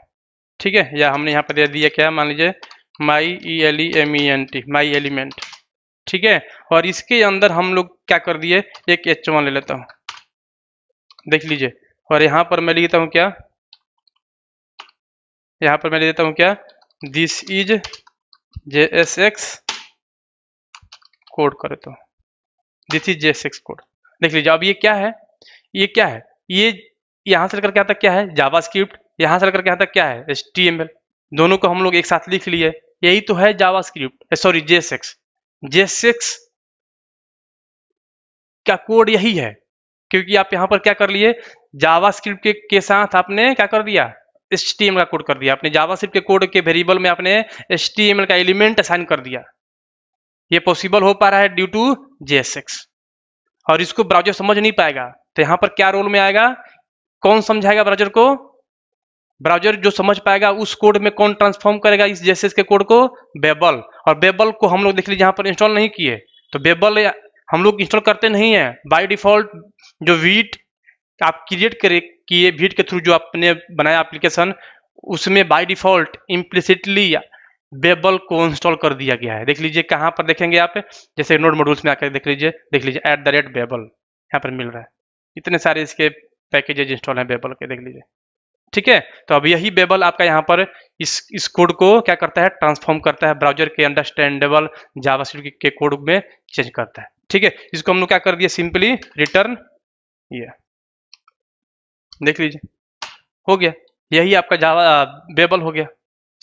S1: ठीक है या हमने यहाँ पर दे दिया क्या मान लीजिए my E L E M E N T my element ठीक है और इसके अंदर हम लोग क्या कर दिए एक एच वन ले लेता हूँ देख लीजिए और यहाँ पर मैं लिखता हूँ
S2: क्या यहाँ पर मैं ले देता हूँ क्या this is J S X code करे तो this is J S X code देख लीजिए अब ये क्या है ये क्या है ये यहां से लेकर क्या तक
S1: क्या है जावा स्क्रिप्ट यहां से लेकर क्या तक क्या है एच दोनों को हम लोग एक साथ लिख लिए यही तो है JavaScript sorry JSX JSX का कोड यही है क्योंकि आप यहाँ पर क्या कर लिए जावा स्क्रिप्ट के, के साथ आपने क्या कर दिया एच का कोड कर दिया आपने जावा के कोड के वेरिएबल में आपने एच का एलिमेंट असाइन कर दिया ये पॉसिबल हो पा रहा है ड्यू टू जे और इसको ब्राउजर समझ नहीं पाएगा तो यहां पर क्या रोल में आएगा कौन समझाएगा ब्राउजर को ब्राउजर जो समझ पाएगा उस कोड में कौन ट्रांसफॉर्म करेगा इस जैसे के कोड को बेबल और बेबल को हम लोग देख लीजिए यहाँ पर इंस्टॉल नहीं किए तो बेबल हम लोग इंस्टॉल करते नहीं है बाई डिफॉल्ट जो वीट आप क्रिएट करे किए वीट के थ्रू जो आपने बनाया एप्लीकेशन उसमें बाई डिफॉल्ट इम्प्लिसिटली बेबल को इंस्टॉल कर दिया गया है देख लीजिए कहाँ पर देखेंगे आप जैसे नोट मॉड्यूल्स में आकर देख लीजिए देख लीजिए एट द रेट बेबल यहाँ पर मिल रहा है इतने सारे इसके पैकेजेज इंस्टॉल है बेबल के देख लीजिए ठीक है तो अब यही बेबल आपका यहाँ पर इस इस कोड को क्या करता है ट्रांसफॉर्म करता है ब्राउजर के अंडरस्टैंडेबल जावास्क्रिप्ट के कोड में चेंज करता है ठीक है इसको हम लोग क्या कर दिया सिंपली रिटर्न ये देख लीजिए हो गया यही आपका जावा बेबल हो गया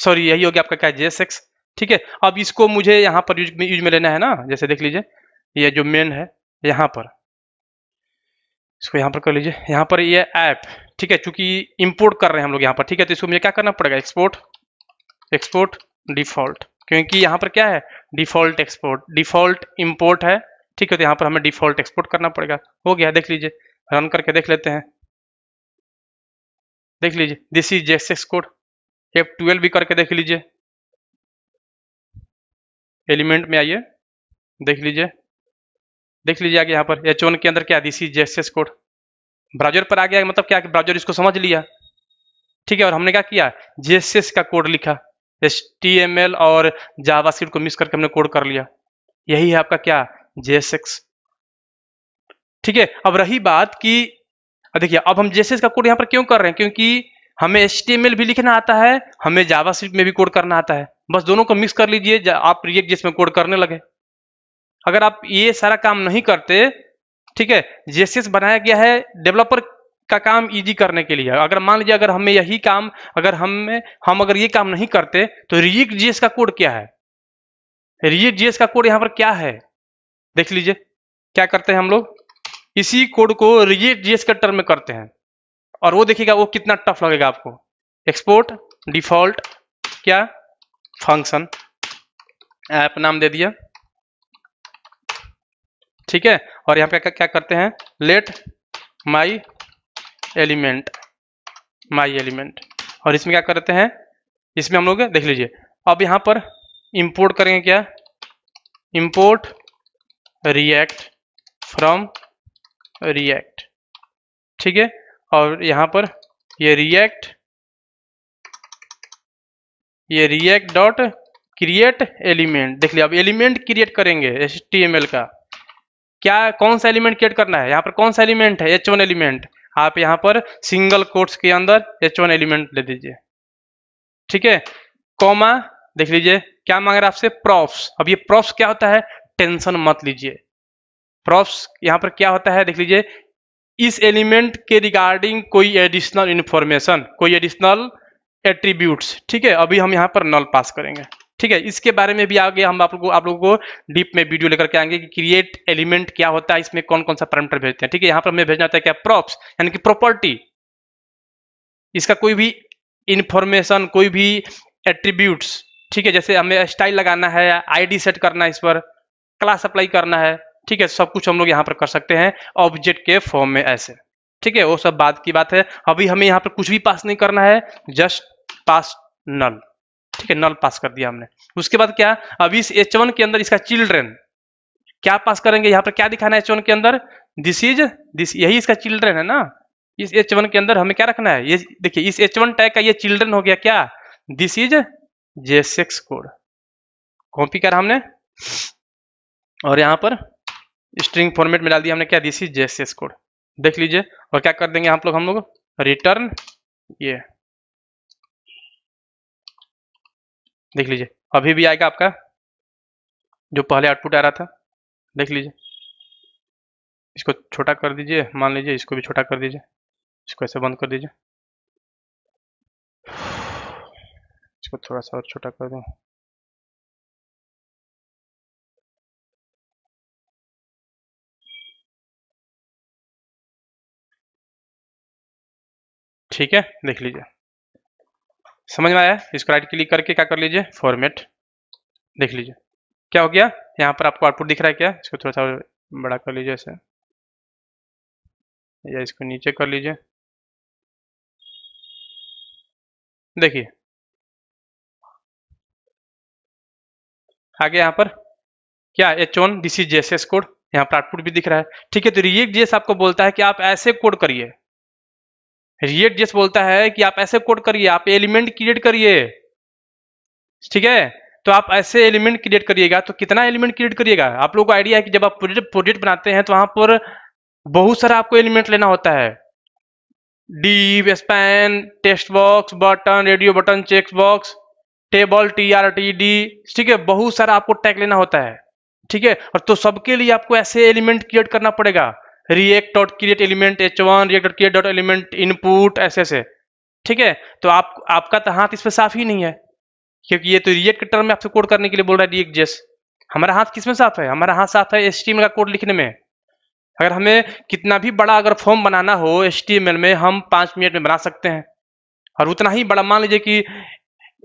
S1: सॉरी यही हो गया आपका क्या जेस एक्स ठीक है अब इसको मुझे यहाँ पर यूज में यूज में लेना है ना जैसे देख लीजिए ये जो मेन है यहाँ पर इसको यहाँ पर कर लीजिए यहाँ पर ये ऐप ठीक है चूंकि इंपोर्ट कर रहे हैं हम लोग यहाँ पर ठीक है तो इसको मुझे क्या करना पड़ेगा एक्सपोर्ट एक्सपोर्ट डिफॉल्ट क्योंकि यहाँ पर क्या है डिफॉल्ट एक्सपोर्ट डिफॉल्ट इम्पोर्ट है ठीक है तो यहाँ पर हमें डिफॉल्ट
S2: एक्सपोर्ट करना पड़ेगा हो गया देख लीजिए रन करके देख लेते हैं देख लीजिए this is JS code F twelve भी करके देख लीजिए एलिमेंट में आइए देख लीजिए देख लीजिए आगे यहाँ पर एच के अंदर क्या दी सी एक्सेस कोड ब्राउजर पर आ गया मतलब क्या ब्राउजर इसको समझ लिया
S1: ठीक है और हमने क्या किया जीएसएस का कोड लिखा एस और जावा को मिस करके हमने कोड कर लिया यही है आपका क्या जेएसएक्स ठीक है अब रही बात कि देखिए अब हम जेएसएस का कोड यहाँ पर क्यों कर रहे हैं क्योंकि हमें एस भी लिखना आता है हमें जावा में भी कोड करना आता है बस दोनों को मिक्स कर लीजिए आप रिएक्ट जिसमें कोड करने लगे अगर आप ये सारा काम नहीं करते ठीक है जेसीएस बनाया गया है डेवलपर का काम इजी करने के लिए अगर मान लीजिए अगर हमें यही काम अगर हमें हम अगर ये काम नहीं करते तो रिजिक जीएस का कोड क्या है रिजिक जीएस का कोड यहाँ पर क्या है देख लीजिए क्या करते हैं हम लोग इसी कोड को रिजिक जीएस के टर्म में करते हैं और वो देखिएगा वो कितना टफ लगेगा आपको एक्सपोर्ट डिफॉल्ट क्या फंक्शन ऐप नाम दे दिया ठीक है और यहाँ पे क्या क्या करते हैं let my element my element और इसमें क्या करते हैं इसमें हम लोग देख लीजिए अब यहाँ पर इम्पोर्ट करेंगे क्या इंपोर्ट रिएक्ट
S2: फ्रॉम रिएक्ट ठीक है और यहाँ पर ये रिएक्ट ये रिएक्ट डॉट
S1: क्रिएट एलिमेंट देख लिया अब एलिमेंट क्रिएट करेंगे एच का क्या कौन सा एलिमेंट क्रिएट करना है यहाँ पर कौन सा एलिमेंट है एच वन एलिमेंट आप यहाँ पर सिंगल कोर्ट्स के अंदर एच वन एलिमेंट ले दीजिए ठीक है कॉमा देख लीजिए क्या मांग रहा है आपसे प्रॉप्स अब ये प्रॉप्स क्या होता है टेंशन मत लीजिए प्रॉप्स यहाँ पर क्या होता है देख लीजिए इस एलिमेंट के रिगार्डिंग कोई एडिशनल इंफॉर्मेशन कोई एडिशनल एट्रीब्यूट्स ठीक है अभी हम यहाँ पर नल पास करेंगे ठीक है इसके बारे में भी आगे हम आप लोगों आप लोगों को डीप में वीडियो लेकर के आएंगे कि क्रिएट एलिमेंट क्या होता है इसमें कौन कौन सा पैरामीटर भेजते हैं ठीक है यहां पर हमें भेजना होता है क्या प्रॉप्स यानी कि प्रॉपर्टी इसका कोई भी इंफॉर्मेशन कोई भी एट्रीब्यूट्स ठीक है जैसे हमें स्टाइल लगाना है आईडी सेट करना है इस पर क्लास अप्लाई करना है ठीक है सब कुछ हम लोग यहाँ पर कर सकते हैं ऑब्जेक्ट के फॉर्म में ऐसे ठीक है वो सब बात की बात है अभी हमें यहाँ पर कुछ भी पास नहीं करना है जस्ट पास नल ठीक है नल पास कर दिया हमने उसके बाद क्या अब इस एच वन के अंदर इसका चिल्ड्रेन क्या पास करेंगे यहाँ पर क्या दिखाना है एच वन के अंदर दिस इज दिस यही इसका चिल्ड्रेन है ना इस एच वन के अंदर हमें क्या रखना है ये देखिए इस एच वन टैग का ये चिल्ड्रन हो गया क्या this is J six code copy करा हमने और यहाँ पर स्ट्रिंग फॉर्मेट
S2: में डाल दिया हमने क्या this is J six code देख लीजिए और क्या कर देंगे हम लोग हम लोग रिटर्न ये देख लीजिए अभी भी आएगा आपका जो पहले आउटपुट आ रहा था देख लीजिए इसको छोटा कर दीजिए मान लीजिए इसको भी छोटा कर दीजिए इसको ऐसे बंद कर दीजिए इसको थोड़ा सा और छोटा कर दूँ ठीक है देख लीजिए समझ में आया इसको राइट क्लिक करके क्या कर लीजिए फॉर्मेट देख लीजिए क्या हो गया यहाँ पर आपको आउटपुट दिख रहा है क्या इसको थोड़ा सा बड़ा कर लीजिए ऐसे या इसको नीचे कर लीजिए देखिए आगे यहाँ पर क्या एच ओन दिस इज जेसेस कोड यहाँ पर आउटपुट भी दिख रहा
S1: है ठीक है तो रिएक्ट जेस आपको बोलता है कि आप ऐसे कोड करिए रिएट जस्ट बोलता है कि आप ऐसे कोड करिए आप एलिमेंट क्रिएट करिए ठीक है तो आप ऐसे एलिमेंट क्रिएट करिएगा तो कितना एलिमेंट क्रिएट करिएगा आप लोगों को आइडिया है कि जब आप प्रोजेक्ट प्रोजेक्ट बनाते हैं तो वहां पर बहुत सारा आपको एलिमेंट लेना होता है div span text box button radio button check box table T R T D ठीक है बहुत सारा आपको टैग लेना होता है ठीक है और तो सबके लिए आपको ऐसे एलिमेंट क्रिएट करना पड़ेगा React dot create element H one React dot create dot element input ऐसे ऐसे ठीक है तो आप आपका तो हाथ इसमें साफ ही नहीं है क्योंकि ये तो रिएक्ट के टर्म में आपसे कोड करने के लिए बोल रहा है रिएक्ट जेस हमारा हाथ किसमें साफ है हमारा हाथ साफ है एस का कोड लिखने में अगर हमें कितना भी बड़ा अगर फॉर्म बनाना हो एस में हम पाँच मिनट में बना सकते हैं और उतना ही बड़ा मान लीजिए कि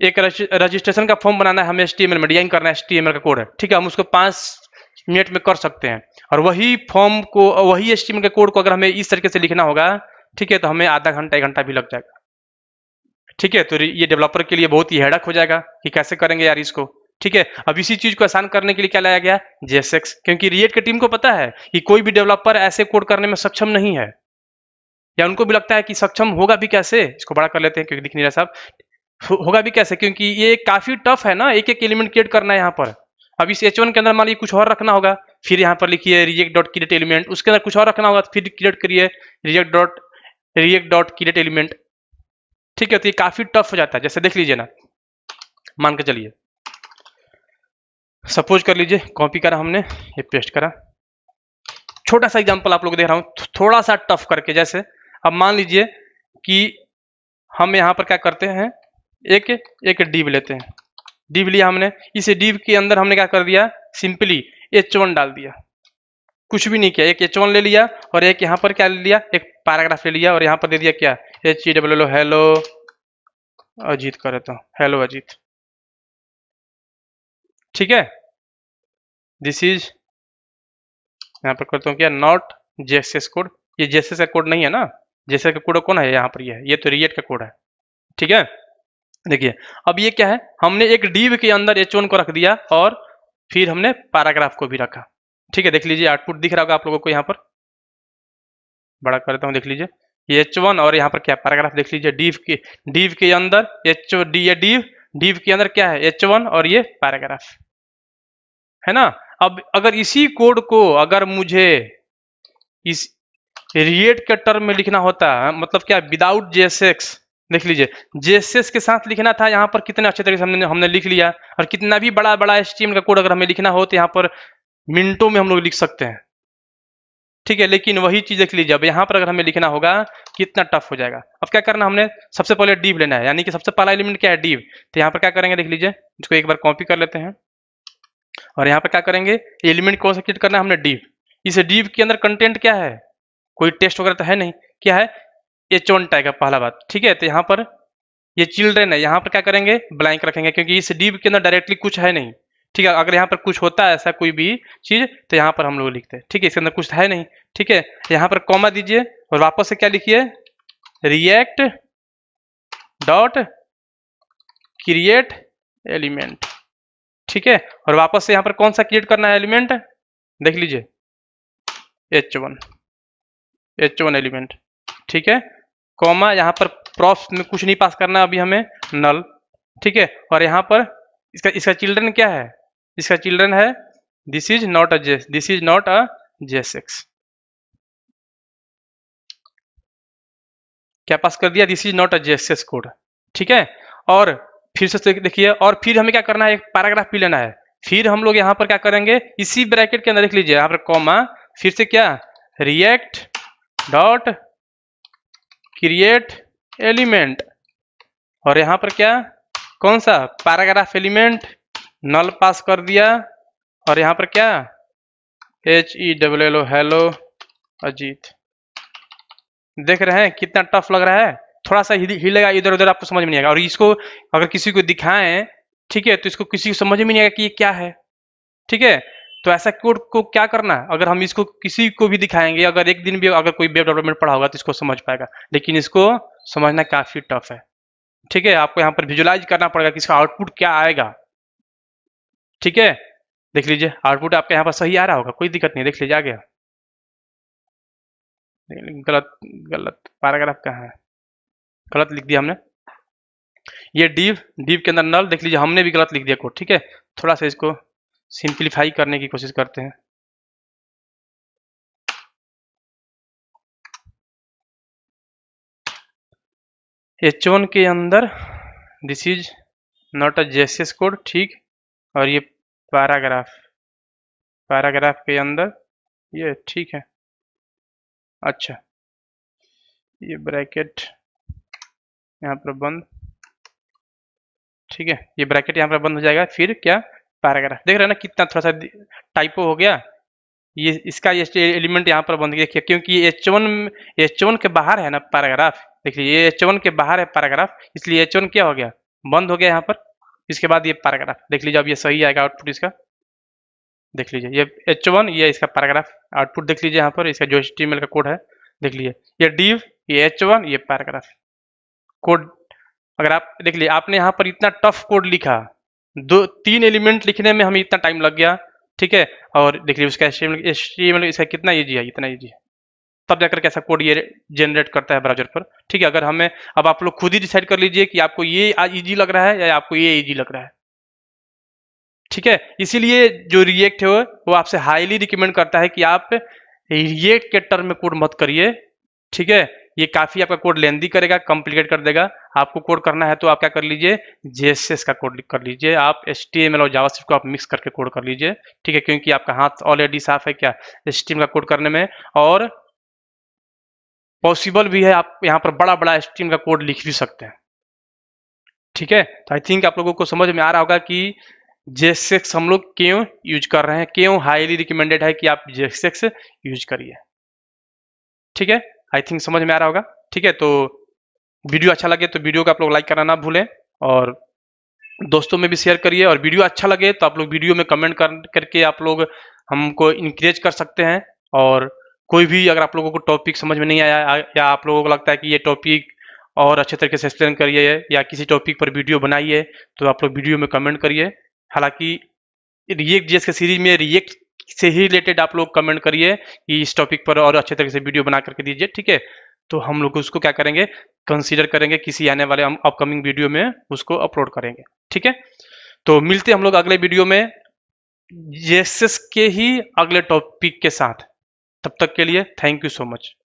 S1: एक रजिस्ट्रेशन का फॉर्म बनाना है हमें एस में डिजाइन करना है एस का कोड है ठीक है हम उसको पाँच मिनट में कर सकते हैं और वही फॉर्म को वही एच के कोड को अगर हमें इस तरीके से लिखना होगा ठीक है तो हमें आधा घंटा एक घंटा भी लग जाएगा ठीक है तो ये डेवलपर के लिए बहुत ही हेडक हो जाएगा कि कैसे करेंगे यार इसको ठीक है अब इसी चीज को आसान करने के लिए क्या लाया गया जेसेक्स क्योंकि रिएट की टीम को पता है कि कोई भी डेवलपर ऐसे कोड करने में सक्षम नहीं है या उनको भी लगता है कि सक्षम होगा भी कैसे इसको बड़ा कर लेते हैं क्योंकि दिख नहीं रहा साहब होगा भी कैसे क्योंकि ये काफी टफ है ना एक एक एलिमेंट क्रिएट करना है यहाँ पर अब इस एच के अंदर मान लीजिए कुछ और रखना होगा फिर यहाँ पर लिखिए रिजेक्ट डॉट क्रिएट एलिमेंट उसके अंदर कुछ और रखना होगा तो फिर क्रिएट करिए React dot React dot create element ठीक है तो ये काफी टफ हो जाता है जैसे देख लीजिए ना मान के चलिए सपोज कर लीजिए कॉपी करा हमने ये पेस्ट करा छोटा सा एग्जाम्पल आप लोग देख रहा हूँ थोड़ा सा टफ करके जैसे अब मान लीजिए कि हम यहाँ पर क्या करते हैं एक एक डीव लेते हैं डीव लिया हमने इस डीव के अंदर हमने क्या कर दिया सिंपली एच वन डाल दिया कुछ भी नहीं किया एक एच वन ले लिया और एक यहाँ पर क्या ले लिया एक पैराग्राफ ले लिया और यहाँ पर दे दिया क्या H E W
S2: hello Ajit करे तो हेलो अजीत ठीक है दिस इज यहाँ पर करता हूँ क्या नॉट जेसेस कोड ये जेसेस का कोड नहीं है ना जेसेस का कोड कौन है यहाँ पर ये यह है ये तो रिएक्ट
S1: का कोड है ठीक है देखिए अब ये क्या है हमने एक डीव के अंदर एच वन को रख दिया और फिर हमने पैराग्राफ को भी रखा ठीक है देख लीजिए आउटपुट दिख रहा होगा आप लोगों को यहाँ पर बड़ा कर देता हूँ देख लीजिए एच वन और यहाँ पर क्या पैराग्राफ देख लीजिए डीव के डीव के अंदर एच डी ये डीव डीव के अंदर क्या है एच वन और ये पैराग्राफ है ना अब अगर इसी कोड को अगर मुझे इस रिएट के टर्म में लिखना होता मतलब क्या विदाउट जेएसएक्स देख लीजिए जेएसएस के साथ लिखना था यहाँ पर कितने अच्छे तरीके से हमने हमने लिख लिया और कितना भी बड़ा बड़ा एस का कोड अगर हमें लिखना हो तो यहाँ पर मिनटों में हम लोग लिख सकते हैं ठीक है लेकिन वही चीज देख लीजिए अब यहाँ पर अगर हमें लिखना होगा कितना टफ हो जाएगा अब क्या करना हमने सबसे पहले डीव लेना है यानी कि सबसे पहला एलिमेंट क्या है डीव तो यहाँ पर क्या करेंगे देख लीजिए इसको एक बार कॉपी कर लेते हैं और यहाँ पर क्या करेंगे एलिमेंट कौन सा क्रिएट करना है हमने डीव इस डीव के अंदर कंटेंट क्या है कोई टेस्ट वगैरह तो है नहीं क्या है ये चोन टाइप है पहला बात ठीक है तो यहाँ पर ये चिल्ड्रेन है यहाँ पर क्या करेंगे ब्लैंक रखेंगे क्योंकि इस डीब के अंदर डायरेक्टली कुछ है नहीं ठीक है अगर यहाँ पर कुछ होता है ऐसा कोई भी चीज तो यहाँ पर हम लोग लिखते हैं ठीक है इसके अंदर कुछ है नहीं ठीक है यहाँ पर कॉमा दीजिए और वापस से क्या लिखिए रिएक्ट
S2: डॉट क्रिएट एलिमेंट ठीक है और वापस से यहाँ पर कौन सा क्रिएट करना है एलिमेंट देख लीजिए
S1: H one H one element ठीक है कॉमा यहाँ पर प्रॉप्स में कुछ नहीं पास करना अभी हमें नल ठीक है और यहाँ पर इसका इसका चिल्ड्रन
S2: क्या है इसका चिल्ड्रन है दिस इज नॉट अ जेस दिस इज नॉट अ जेस एक्स क्या पास कर दिया this is not a X code ठीक है और फिर से देखिए और फिर हमें क्या करना है एक पैराग्राफ
S1: भी लेना है फिर हम लोग यहाँ पर क्या करेंगे इसी ब्रैकेट के अंदर लिख लीजिए यहाँ पर कॉमा फिर से क्या रिएक्ट डॉट क्रिएट एलिमेंट और यहाँ पर क्या कौन सा पैराग्राफ एलिमेंट नल पास कर दिया और यहाँ पर क्या H E double L O hello Ajit देख रहे हैं कितना टफ लग रहा है थोड़ा सा हिलेगा इधर उधर आपको समझ में नहीं आएगा और इसको अगर किसी को दिखाएं ठीक है तो इसको किसी को समझ में नहीं आएगा कि ये क्या है ठीक है तो ऐसा कोड को क्या करना है अगर हम इसको किसी को भी दिखाएंगे अगर एक दिन भी अगर कोई वेब डेवलपमेंट पढ़ा होगा तो इसको समझ पाएगा लेकिन इसको समझना काफ़ी टफ है ठीक है आपको यहाँ पर विजुलाइज करना पड़ेगा कि इसका आउटपुट क्या आएगा
S2: ठीक है देख लीजिए आउटपुट आपके यहाँ पर सही आ रहा होगा कोई दिक्कत नहीं देख लीजिए आ गया गलत गलत पैराग्राफ कहा है गलत लिख दिया हमने ये डीव डीव के अंदर नल देख लीजिए हमने भी गलत लिख दिया कोड ठीक है थोड़ा सा इसको सिंप्लीफाई करने की कोशिश करते हैं एच वन के अंदर दिस इज नॉट अ जेसियस कोड ठीक और ये पैराग्राफ पैराग्राफ के अंदर ये ठीक है अच्छा ये ब्रैकेट यहाँ पर बंद ठीक है ये ब्रैकेट यहाँ पर बंद हो जाएगा फिर क्या
S1: पैराग्राफ देख रहे हैं ना कितना थोड़ा सा टाइपो हो गया ये इसका ये एलिमेंट यहाँ पर बंद देखिए क्योंकि एच वन एच वन के बाहर है ना पैराग्राफ देखिए ये एच वन के बाहर है पैराग्राफ इसलिए एच वन क्या हो गया बंद हो गया यहाँ पर इसके बाद ये पैराग्राफ देख लीजिए अब ये सही आएगा आउटपुट इसका देख लीजिए ये एच वन ये इसका पैराग्राफ आउटपुट देख लीजिए यहाँ पर इसका जो एच का कोड है देख लीजिए ये डीव ये एच वन ये पैराग्राफ कोड अगर आप देख लीजिए आपने यहाँ पर इतना टफ कोड लिखा दो तीन एलिमेंट लिखने में हमें इतना टाइम लग गया ठीक है और लीजिए उसका एचटीएमएल मतलब इसका कितना ईजी है इतना ईजी है तब जाकर कैसा कोड ये जनरेट करता है ब्राउजर पर ठीक है अगर हमें अब आप लोग खुद ही डिसाइड कर लीजिए कि आपको ये ईजी लग रहा है या आपको ये ईजी लग रहा है ठीक है इसीलिए जो रिएक्ट है वो आपसे हाईली रिकमेंड करता है कि आप रिएक्ट के टर्म में कोड मत करिए ठीक है ये काफी आपका कोड लेंदी करेगा कॉम्प्लीकेट कर देगा आपको कोड करना है तो आप क्या कर लीजिए जेएसएस का कोड कर लीजिए आप एस और जावा को आप मिक्स करके कोड कर लीजिए ठीक है क्योंकि आपका हाथ ऑलरेडी साफ है क्या एस का कोड करने में और पॉसिबल भी है आप यहाँ पर बड़ा बड़ा एस का कोड लिख भी सकते हैं ठीक है तो आई थिंक आप लोगों को समझ में आ रहा होगा कि जेसेक्स हम लोग क्यों यूज कर रहे हैं क्यों हाईली रिकमेंडेड है कि आप जेसेक्स यूज करिए ठीक है आई थिंक समझ में आ रहा होगा ठीक है तो वीडियो अच्छा लगे तो वीडियो को आप लोग लाइक करना ना भूलें और दोस्तों में भी शेयर करिए और वीडियो अच्छा लगे तो आप लोग वीडियो में कमेंट कर करके आप लोग हमको इंकरेज कर सकते हैं और कोई भी अगर आप लोगों को टॉपिक समझ में नहीं आया या आप लोगों को लगता है कि ये टॉपिक और अच्छे तरीके से एक्सप्लेन करिए या किसी टॉपिक पर वीडियो बनाइए तो आप लोग वीडियो में कमेंट करिए हालांकि रिएक्ट जीएस के सीरीज में रिएक्ट से ही रिलेटेड आप लोग कमेंट करिए कि इस टॉपिक पर और अच्छे तरीके से वीडियो बना करके दीजिए ठीक है तो हम लोग उसको क्या करेंगे कंसीडर करेंगे किसी आने वाले हम अपकमिंग वीडियो में उसको अपलोड करेंगे ठीक है तो मिलते हम लोग अगले वीडियो
S2: में जेसेस के ही अगले टॉपिक के साथ तब तक के लिए थैंक यू सो मच